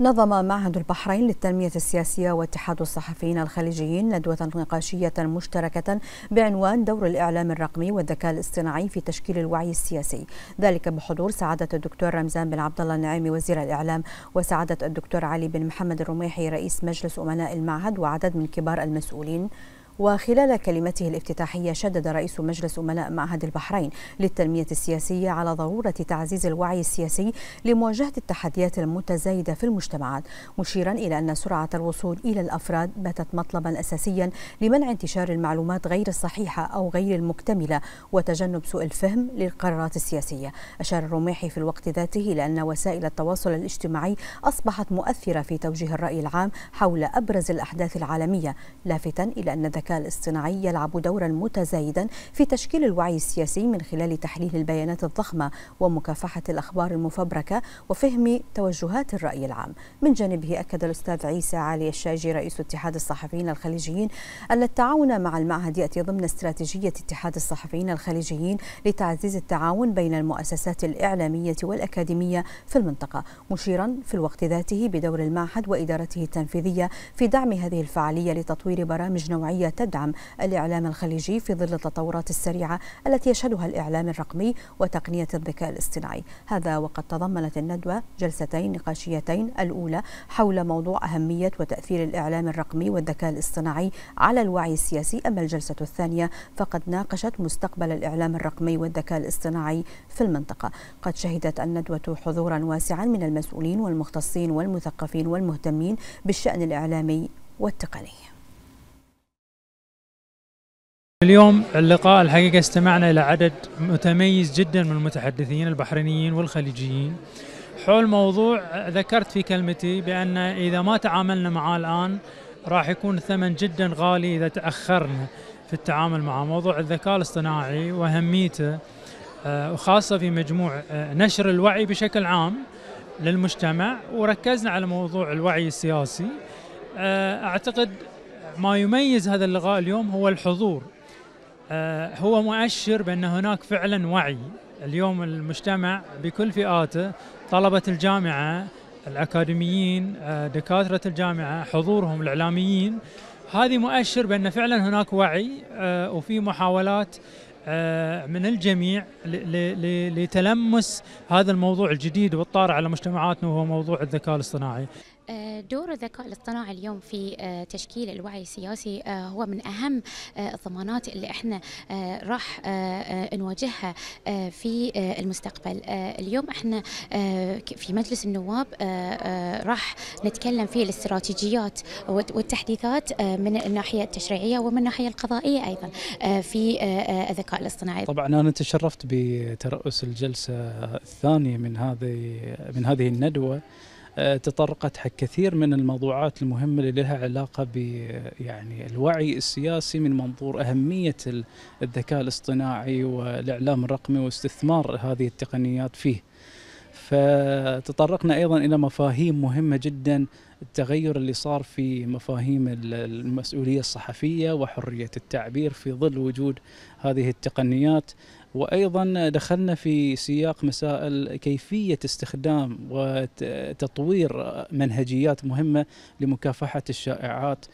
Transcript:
نظم معهد البحرين للتنمية السياسية واتحاد الصحفيين الخليجيين ندوة نقاشية مشتركة بعنوان دور الإعلام الرقمي والذكاء الاصطناعي في تشكيل الوعي السياسي ذلك بحضور سعادة الدكتور رمزان بن عبد الله النعيمي وزير الإعلام وسعادة الدكتور علي بن محمد الرميحي رئيس مجلس أمناء المعهد وعدد من كبار المسؤولين وخلال كلمته الافتتاحية شدد رئيس مجلس أملاء معهد البحرين للتنمية السياسية على ضرورة تعزيز الوعي السياسي لمواجهة التحديات المتزايدة في المجتمعات مشيرا إلى أن سرعة الوصول إلى الأفراد باتت مطلبا أساسيا لمنع انتشار المعلومات غير الصحيحة أو غير المكتملة وتجنب سوء الفهم للقرارات السياسية أشار الرميحي في الوقت ذاته إلى أن وسائل التواصل الاجتماعي أصبحت مؤثرة في توجيه الرأي العام حول أبرز الأحداث العالمية لافتا إلى أن الذكاء الاصطناعي يلعب دورا متزايدا في تشكيل الوعي السياسي من خلال تحليل البيانات الضخمة ومكافحة الأخبار المفبركة وفهم توجهات الرأي العام من جانبه أكد الأستاذ عيسى علي الشاجي رئيس اتحاد الصحفيين الخليجيين أن التعاون مع المعهد يأتي ضمن استراتيجية اتحاد الصحفيين الخليجيين لتعزيز التعاون بين المؤسسات الإعلامية والأكاديمية في المنطقة مشيرا في الوقت ذاته بدور المعهد وإدارته التنفيذية في دعم هذه الفعالية لتطوير برامج نوعية تدعم الإعلام الخليجي في ظل التطورات السريعة التي يشهدها الإعلام الرقمي وتقنية الذكاء الاصطناعي هذا وقد تضمنت الندوة جلستين نقاشيتين الأولى حول موضوع أهمية وتأثير الإعلام الرقمي والذكاء الاصطناعي على الوعي السياسي أما الجلسة الثانية فقد ناقشت مستقبل الإعلام الرقمي والذكاء الاصطناعي في المنطقة قد شهدت الندوة حضورا واسعا من المسؤولين والمختصين والمثقفين والمهتمين بالشأن الإعلامي والتقني اليوم اللقاء الحقيقة استمعنا إلى عدد متميز جدا من المتحدثين البحرينيين والخليجيين حول موضوع ذكرت في كلمتي بأن إذا ما تعاملنا معاه الآن راح يكون الثمن جدا غالي إذا تأخرنا في التعامل مع موضوع الذكاء الاصطناعي وأهميته آه، وخاصة في مجموع آه، نشر الوعي بشكل عام للمجتمع وركزنا على موضوع الوعي السياسي آه، أعتقد ما يميز هذا اللقاء اليوم هو الحضور آه، هو مؤشر بأن هناك فعلا وعي اليوم المجتمع بكل فئاته طلبة الجامعة الأكاديميين آه، دكاترة الجامعة حضورهم الإعلاميين هذه مؤشر بأن فعلا هناك وعي آه، وفي محاولات من الجميع لتلمس هذا الموضوع الجديد والطارئ على مجتمعاتنا وهو موضوع الذكاء الاصطناعي آه، دور الذكاء الاصطناعي اليوم في آه، تشكيل الوعي السياسي آه، هو من اهم الضمانات اللي احنا راح نواجهها في المستقبل اليوم احنا في مجلس النواب راح نتكلم في الاستراتيجيات والتحديثات من الناحيه التشريعيه ومن الناحيه القضائيه ايضا في الذكاء الاصطناعي طبعا انا تشرفت بترأس الجلسه الثانيه من هذه من هذه الندوه آه، تطرقت حق كثير من الموضوعات المهمة اللي لها علاقة ب يعني الوعي السياسي من منظور أهمية الذكاء الاصطناعي والإعلام الرقمي واستثمار هذه التقنيات فيه فتطرقنا أيضا إلى مفاهيم مهمة جدا التغير اللي صار في مفاهيم المسؤولية الصحفية وحرية التعبير في ظل وجود هذه التقنيات وايضا دخلنا في سياق مسائل كيفيه استخدام وتطوير منهجيات مهمه لمكافحه الشائعات